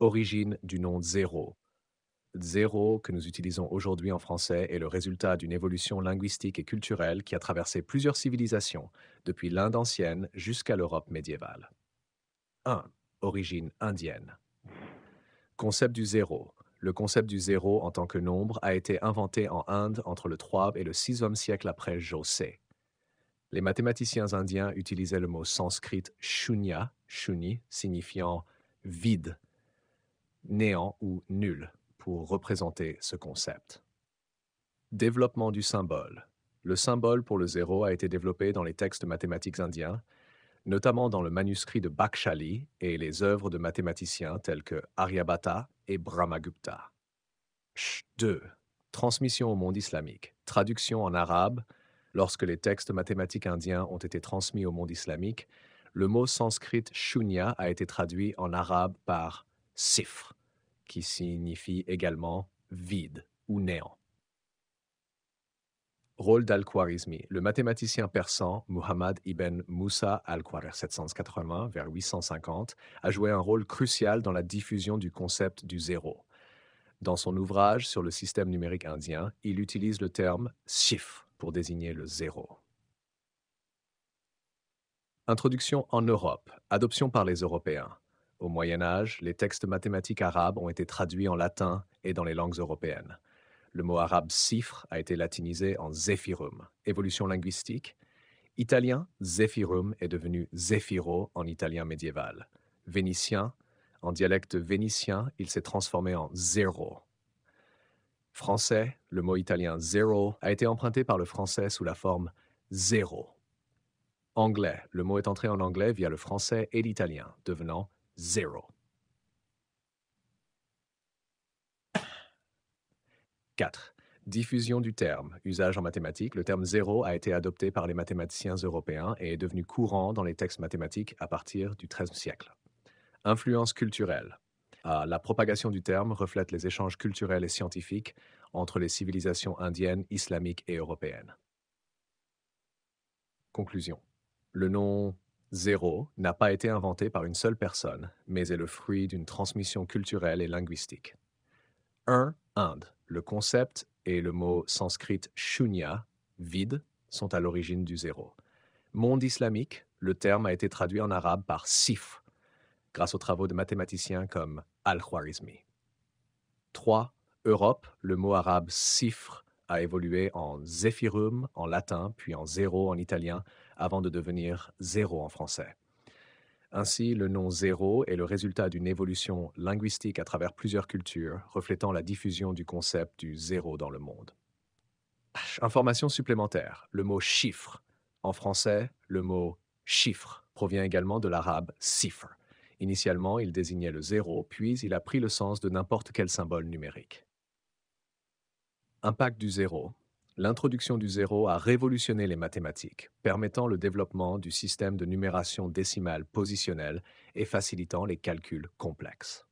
origine du nom zéro. Zéro, que nous utilisons aujourd'hui en français, est le résultat d'une évolution linguistique et culturelle qui a traversé plusieurs civilisations, depuis l'Inde ancienne jusqu'à l'Europe médiévale. 1. Origine indienne. Concept du zéro. Le concept du zéro en tant que nombre a été inventé en Inde entre le 3 et le 6e siècle après José. Les mathématiciens indiens utilisaient le mot sanskrit shunya, signifiant vide, néant ou nul pour représenter ce concept. Développement du symbole. Le symbole pour le zéro a été développé dans les textes mathématiques indiens, notamment dans le manuscrit de Bakshali et les œuvres de mathématiciens tels que Aryabhata et Brahmagupta. 2. Transmission au monde islamique. Traduction en arabe. Lorsque les textes mathématiques indiens ont été transmis au monde islamique, le mot sanskrit shunya a été traduit en arabe par sifr, qui signifie également vide ou néant. Rôle d'Al-Khwarizmi. Le mathématicien persan Muhammad ibn Moussa al-Khwarizmi 780 vers 850 a joué un rôle crucial dans la diffusion du concept du zéro. Dans son ouvrage sur le système numérique indien, il utilise le terme chiffre pour désigner le zéro. Introduction en Europe, adoption par les Européens. Au Moyen Âge, les textes mathématiques arabes ont été traduits en latin et dans les langues européennes. Le mot arabe cifre a été latinisé en zephyrum. Évolution linguistique. Italien, zephyrum est devenu zephyro en italien médiéval. Vénitien, en dialecte vénitien, il s'est transformé en zéro. Français, le mot italien zéro a été emprunté par le français sous la forme zéro. Anglais, le mot est entré en anglais via le français et l'italien, devenant zéro. Quatre. Diffusion du terme. Usage en mathématiques, le terme zéro a été adopté par les mathématiciens européens et est devenu courant dans les textes mathématiques à partir du XIIIe siècle. Influence culturelle. Ah, la propagation du terme reflète les échanges culturels et scientifiques entre les civilisations indiennes, islamiques et européennes. Conclusion. Le nom Zéro n'a pas été inventé par une seule personne, mais est le fruit d'une transmission culturelle et linguistique. 1. Inde. Le concept et le mot sanskrit shunya, vide, sont à l'origine du zéro. Monde islamique, le terme a été traduit en arabe par sif, grâce aux travaux de mathématiciens comme Al-Khwarizmi. 3. Europe, le mot arabe sifre a évolué en Zephyrum en latin, puis en Zéro en italien, avant de devenir Zéro en français. Ainsi, le nom Zéro est le résultat d'une évolution linguistique à travers plusieurs cultures, reflétant la diffusion du concept du zéro dans le monde. Information supplémentaire, le mot chiffre. En français, le mot chiffre provient également de l'arabe cifre. Initialement, il désignait le zéro, puis il a pris le sens de n'importe quel symbole numérique. Impact du zéro. L'introduction du zéro a révolutionné les mathématiques, permettant le développement du système de numération décimale positionnelle et facilitant les calculs complexes.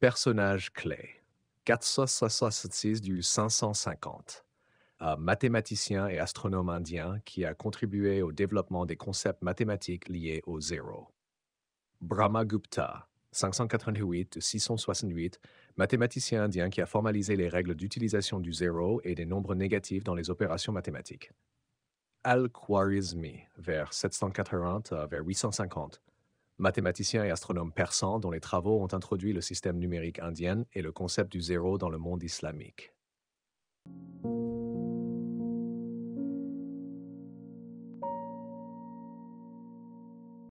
Personnage clé 466 du 550 un mathématicien et astronome indien qui a contribué au développement des concepts mathématiques liés au zéro. Brahmagupta. Gupta, 588-668, mathématicien indien qui a formalisé les règles d'utilisation du zéro et des nombres négatifs dans les opérations mathématiques. Al-Khwarizmi, vers 780 à vers 850, mathématicien et astronome persan dont les travaux ont introduit le système numérique indien et le concept du zéro dans le monde islamique.